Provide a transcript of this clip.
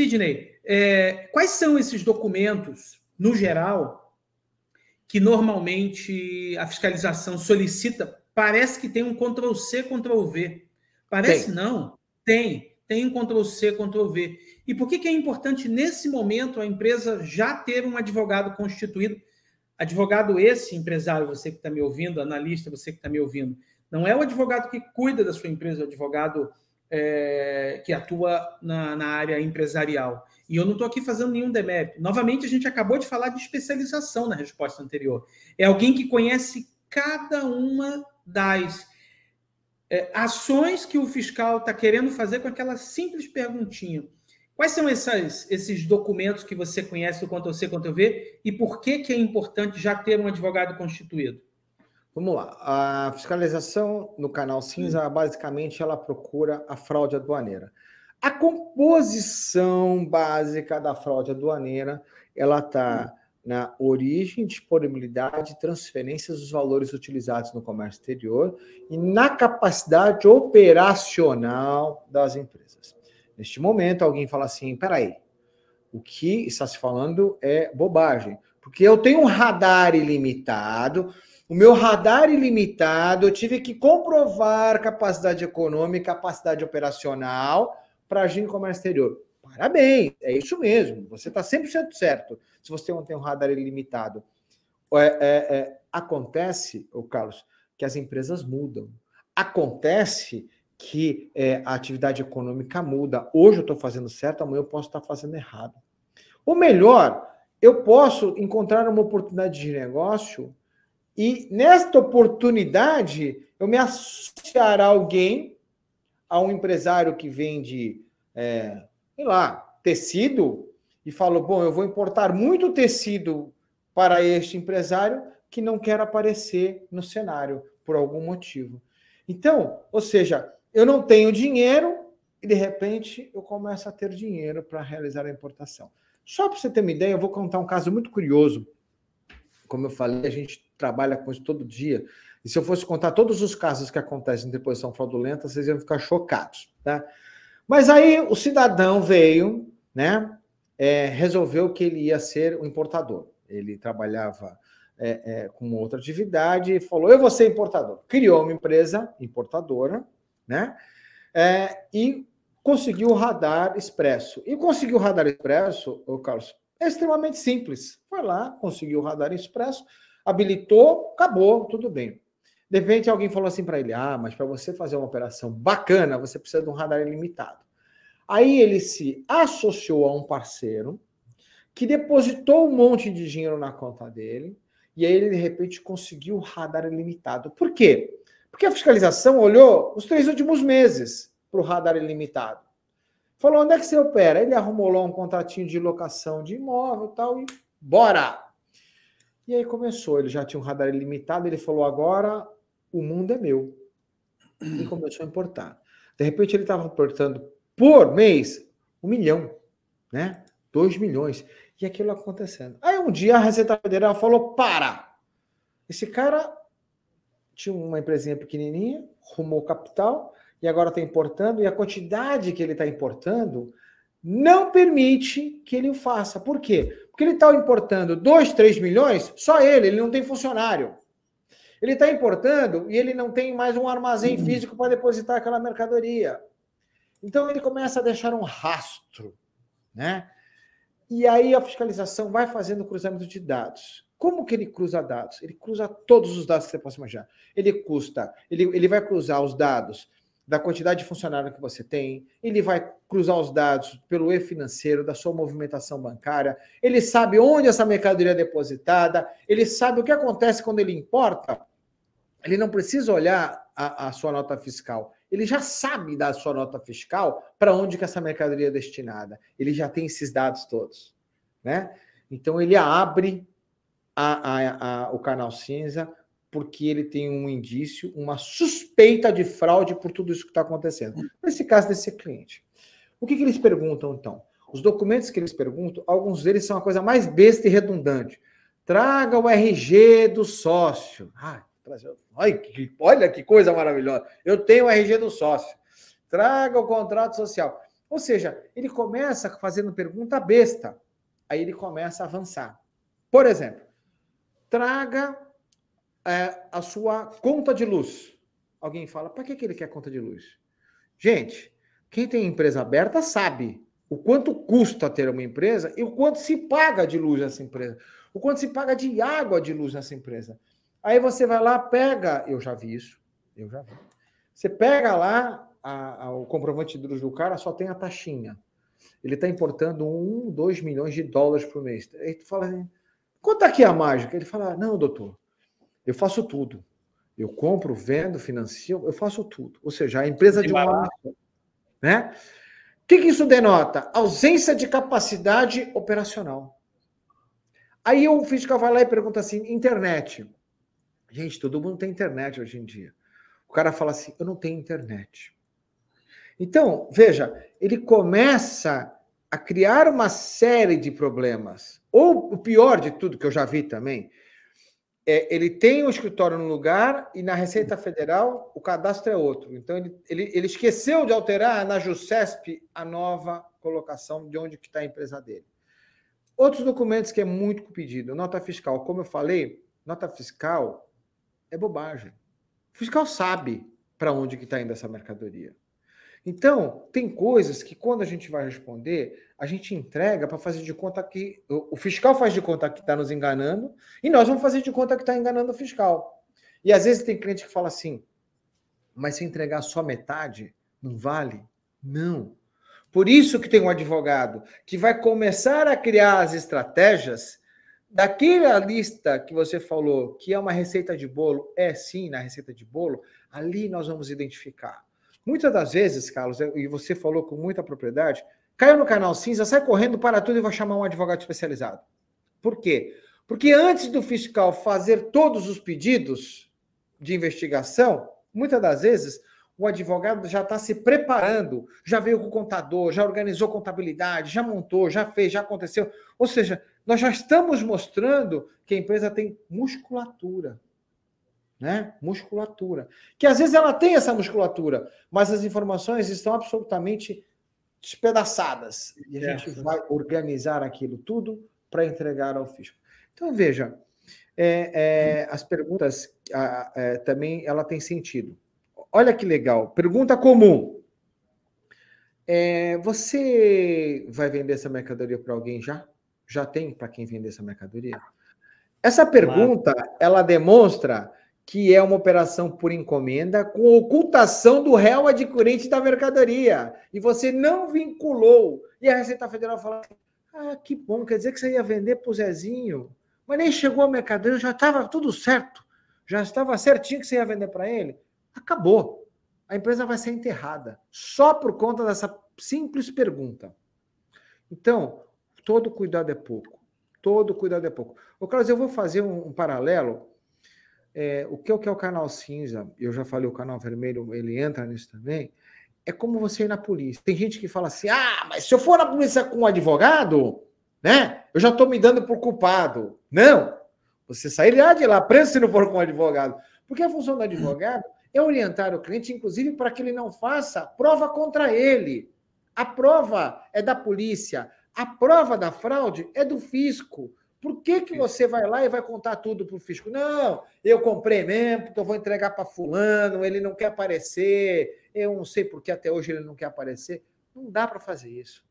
Sidney, é, quais são esses documentos, no geral, que normalmente a fiscalização solicita? Parece que tem um Ctrl-C, Ctrl-V. Parece tem. não. Tem. Tem um Ctrl-C, Ctrl-V. E por que, que é importante, nesse momento, a empresa já ter um advogado constituído? Advogado esse, empresário, você que está me ouvindo, analista, você que está me ouvindo. Não é o advogado que cuida da sua empresa, é o advogado é, que atua na, na, área empresarial. E eu não estou aqui fazendo nenhum demérito. Novamente, a gente acabou de falar de especialização na resposta anterior. É alguém que conhece cada uma das é, ações que o fiscal está querendo fazer com aquela simples perguntinha. Quais são essas, esses documentos que você conhece do ctrl quanto eu ver? e por que, que é importante já ter um advogado constituído? Vamos lá. A fiscalização no canal cinza, hum. basicamente, ela procura a fraude aduaneira. A composição básica da fraude aduaneira, ela está hum. na origem, disponibilidade, transferências dos valores utilizados no comércio exterior e na capacidade operacional das empresas. Neste momento, alguém fala assim: peraí, o que está se falando é bobagem porque eu tenho um radar ilimitado, o meu radar ilimitado, eu tive que comprovar capacidade econômica, capacidade operacional para agir no comércio exterior. Parabéns, é isso mesmo, você está 100% certo se você não tem um radar ilimitado. É, é, é, acontece, o Carlos, que as empresas mudam. Acontece que é, a atividade econômica muda. Hoje eu estou fazendo certo, amanhã eu posso estar tá fazendo errado. Ou melhor, eu posso encontrar uma oportunidade de negócio e nesta oportunidade eu me associar a alguém, a um empresário que vende, é, sei lá, tecido, e falo, bom, eu vou importar muito tecido para este empresário que não quer aparecer no cenário por algum motivo. Então, ou seja, eu não tenho dinheiro, e de repente eu começo a ter dinheiro para realizar a importação. Só para você ter uma ideia, eu vou contar um caso muito curioso. Como eu falei, a gente trabalha com isso todo dia. E se eu fosse contar todos os casos que acontecem de deposição fraudulenta, vocês iam ficar chocados, tá? Mas aí o cidadão veio, né? É, resolveu que ele ia ser o um importador. Ele trabalhava é, é, com outra atividade e falou: Eu vou ser importador. Criou uma empresa importadora, né? É, e conseguiu o radar expresso. E conseguiu o radar expresso, o Carlos, é extremamente simples. Foi lá, conseguiu o radar expresso, habilitou, acabou, tudo bem. De repente alguém falou assim para ele: ah, mas para você fazer uma operação bacana, você precisa de um radar ilimitado. Aí ele se associou a um parceiro que depositou um monte de dinheiro na conta dele, e aí ele de repente conseguiu o radar ilimitado. Por quê? Porque a fiscalização olhou os três últimos meses para o radar ilimitado. Falou, onde é que você opera? Ele arrumou lá um contratinho de locação de imóvel tal, e bora! E aí começou, ele já tinha um radar ilimitado, ele falou, agora o mundo é meu. E começou a importar. De repente ele estava importando por mês um milhão, né? Dois milhões. E aquilo acontecendo. Aí um dia a Receita Federal falou, para! Esse cara tinha uma empresinha pequenininha, rumou capital, e agora está importando, e a quantidade que ele está importando não permite que ele o faça. Por quê? Porque ele está importando 2, 3 milhões, só ele, ele não tem funcionário. Ele está importando e ele não tem mais um armazém uhum. físico para depositar aquela mercadoria. Então ele começa a deixar um rastro, né? E aí a fiscalização vai fazendo cruzamento de dados. Como que ele cruza dados? Ele cruza todos os dados que você possa imaginar. Ele custa, ele, ele vai cruzar os dados da quantidade de funcionário que você tem, ele vai cruzar os dados pelo e-financeiro da sua movimentação bancária, ele sabe onde essa mercadoria é depositada, ele sabe o que acontece quando ele importa. Ele não precisa olhar a, a sua nota fiscal. Ele já sabe da sua nota fiscal para onde que essa mercadoria é destinada. Ele já tem esses dados todos, né? Então ele abre a, a, o canal cinza porque ele tem um indício, uma suspeita de fraude por tudo isso que está acontecendo. Nesse caso desse cliente. O que, que, eles perguntam, então? Os documentos que eles perguntam, alguns deles são a coisa mais besta e redundante. Traga o RG do sócio. Ai, olha, que, olha que coisa maravilhosa. Eu tenho o RG do sócio. Traga o contrato social. Ou seja, ele começa fazendo pergunta besta. Aí ele começa a avançar. Por exemplo, traga é, a sua conta de luz. Alguém fala, para que, que ele quer conta de luz? Gente, quem tem empresa aberta sabe o quanto custa ter uma empresa e o quanto se paga de luz nessa empresa, o quanto se paga de água de luz nessa empresa. Aí você vai lá, pega, eu já vi isso, eu já vi. Você pega lá a, a, o comprovante de luz do cara, só tem a taxinha. Ele está importando um, dois milhões de dólares por mês. Aí tu fala, assim, quanto tá aqui é a mágica? Ele fala, não, doutor, eu faço tudo. Eu compro, vendo, financio, eu faço tudo. Ou seja, a empresa de um né? O que, que isso denota? Ausência de capacidade operacional. Aí o fiscal vai lá e pergunta assim: internet. Gente, todo mundo tem internet hoje em dia. O cara fala assim: eu não tenho internet. Então, veja, ele começa a criar uma série de problemas. Ou o pior de tudo que eu já vi também, é, ele tem o um escritório no lugar e na Receita Federal o cadastro é outro. Então, ele, ele, ele esqueceu de alterar na JUSCESP a nova colocação de onde está a empresa dele. Outros documentos que é muito pedido, nota fiscal. Como eu falei, nota fiscal é bobagem. O fiscal sabe para onde que está indo essa mercadoria. Então, tem coisas que quando a gente vai responder, a gente entrega para fazer de conta que. O fiscal faz de conta que está nos enganando e nós vamos fazer de conta que está enganando o fiscal. E às vezes tem cliente que fala assim: mas se entregar só metade, não vale? Não. Por isso que tem um advogado que vai começar a criar as estratégias daquela lista que você falou, que é uma receita de bolo, é sim na receita de bolo, ali nós vamos identificar Muitas das vezes, Carlos, e você falou com muita propriedade, caiu no canal cinza, sai correndo para tudo e vai chamar um advogado especializado. Por quê? Porque antes do fiscal fazer todos os pedidos de investigação, muitas das vezes o advogado já está se preparando, já veio com o contador, já organizou contabilidade, já montou, já fez, já aconteceu. Ou seja, nós já estamos mostrando que a empresa tem musculatura né? Musculatura. Que às vezes ela tem essa musculatura, mas as informações estão absolutamente despedaçadas. E a gente vai organizar aquilo tudo para entregar ao fisco. Então, veja, é, é, as perguntas a, é, também ela tem sentido. Olha que legal. Pergunta comum. É, você vai vender essa mercadoria para alguém já? Já tem para quem vender essa mercadoria? Essa pergunta, claro. ela demonstra que é uma operação por encomenda com ocultação do réu adquirente da mercadoria. E você não vinculou. E a Receita Federal fala: assim, ah, que bom, quer dizer que você ia vender para o Zezinho. Mas nem chegou a mercadoria, já estava tudo certo. Já estava certinho que você ia vender para ele. Acabou. A empresa vai ser enterrada só por conta dessa simples pergunta. Então, todo cuidado é pouco. Todo cuidado é pouco. Ô, Carlos, eu vou fazer um, um paralelo é, o que é, o que é o canal cinza, eu já falei, o canal vermelho, ele entra nisso também, é como você ir na polícia. Tem gente que fala assim, ah, mas se eu for na polícia com um advogado, né, eu já estou me dando por culpado. Não, você lá de lá preso se não for com um advogado. Porque a função do advogado é orientar o cliente, inclusive, para que ele não faça prova contra ele. A prova é da polícia, a prova da fraude é do fisco. Por que, que você vai lá e vai contar tudo para o fisco? Não, eu comprei mesmo, porque eu vou entregar para fulano, ele não quer aparecer, eu não sei por que até hoje ele não quer aparecer. Não dá para fazer isso.